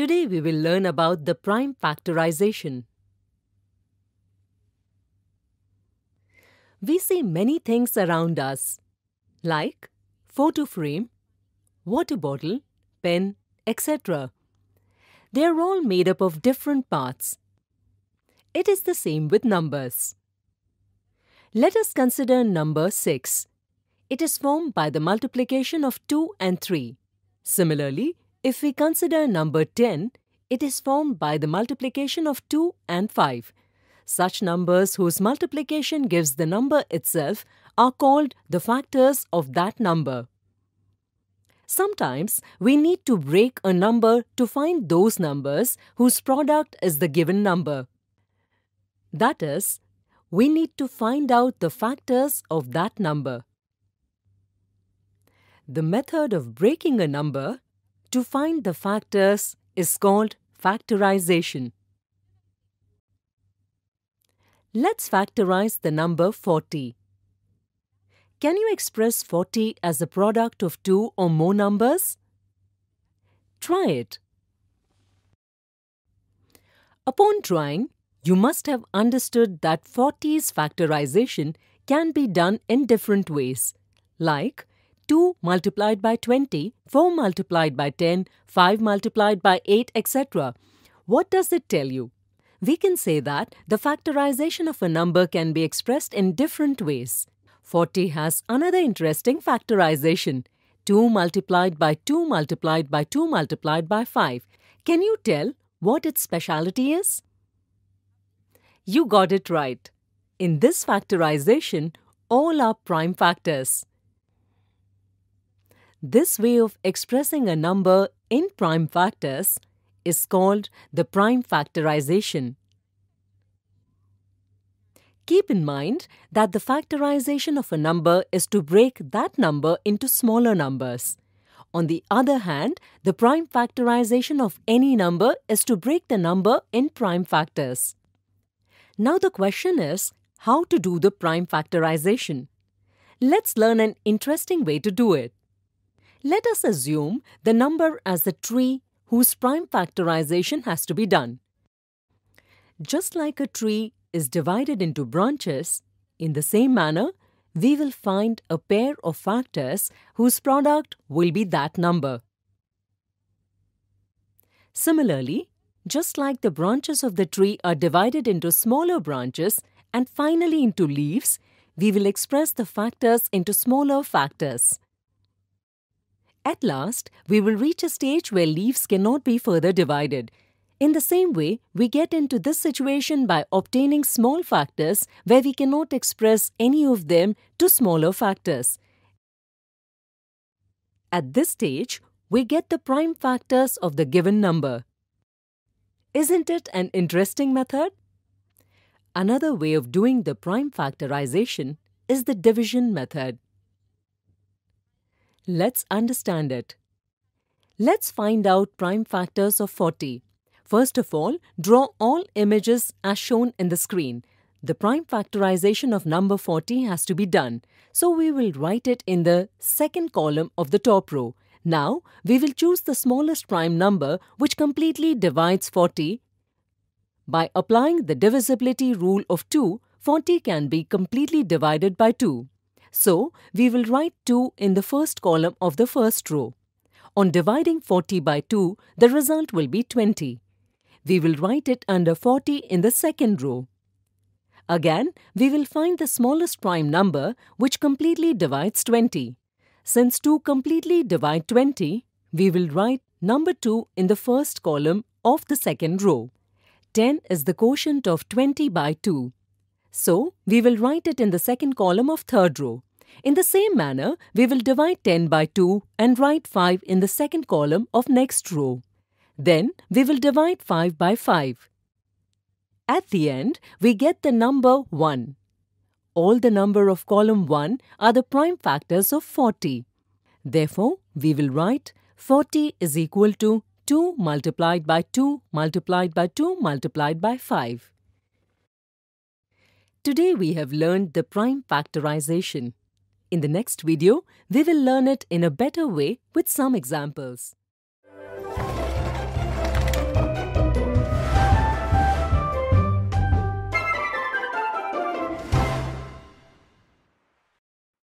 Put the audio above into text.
Today we will learn about the prime factorization. We see many things around us like photo frame, water bottle, pen, etc. They are all made up of different parts. It is the same with numbers. Let us consider number 6. It is formed by the multiplication of 2 and 3. Similarly, if we consider number 10, it is formed by the multiplication of 2 and 5. Such numbers whose multiplication gives the number itself are called the factors of that number. Sometimes we need to break a number to find those numbers whose product is the given number. That is, we need to find out the factors of that number. The method of breaking a number to find the factors is called factorization. Let's factorize the number 40. Can you express 40 as the product of two or more numbers? Try it. Upon trying, you must have understood that 40's factorization can be done in different ways, like 2 multiplied by 20, 4 multiplied by 10, 5 multiplied by 8, etc. What does it tell you? We can say that the factorization of a number can be expressed in different ways. 40 has another interesting factorization. 2 multiplied by 2 multiplied by 2 multiplied by 5. Can you tell what its speciality is? You got it right. In this factorization, all are prime factors. This way of expressing a number in prime factors is called the prime factorization. Keep in mind that the factorization of a number is to break that number into smaller numbers. On the other hand, the prime factorization of any number is to break the number in prime factors. Now the question is, how to do the prime factorization? Let's learn an interesting way to do it. Let us assume the number as a tree whose prime factorization has to be done. Just like a tree is divided into branches, in the same manner, we will find a pair of factors whose product will be that number. Similarly, just like the branches of the tree are divided into smaller branches and finally into leaves, we will express the factors into smaller factors. At last, we will reach a stage where leaves cannot be further divided. In the same way, we get into this situation by obtaining small factors where we cannot express any of them to smaller factors. At this stage, we get the prime factors of the given number. Isn't it an interesting method? Another way of doing the prime factorization is the division method. Let's understand it. Let's find out prime factors of 40. First of all, draw all images as shown in the screen. The prime factorization of number 40 has to be done. So we will write it in the second column of the top row. Now, we will choose the smallest prime number which completely divides 40. By applying the divisibility rule of 2, 40 can be completely divided by 2. So, we will write 2 in the first column of the first row. On dividing 40 by 2, the result will be 20. We will write it under 40 in the second row. Again, we will find the smallest prime number which completely divides 20. Since 2 completely divide 20, we will write number 2 in the first column of the second row. 10 is the quotient of 20 by 2. So, we will write it in the second column of third row. In the same manner, we will divide 10 by 2 and write 5 in the second column of next row. Then we will divide 5 by 5. At the end, we get the number 1. All the number of column 1 are the prime factors of 40. Therefore, we will write 40 is equal to 2 multiplied by 2 multiplied by 2 multiplied by 5. Today we have learned the prime factorization. In the next video, we will learn it in a better way with some examples.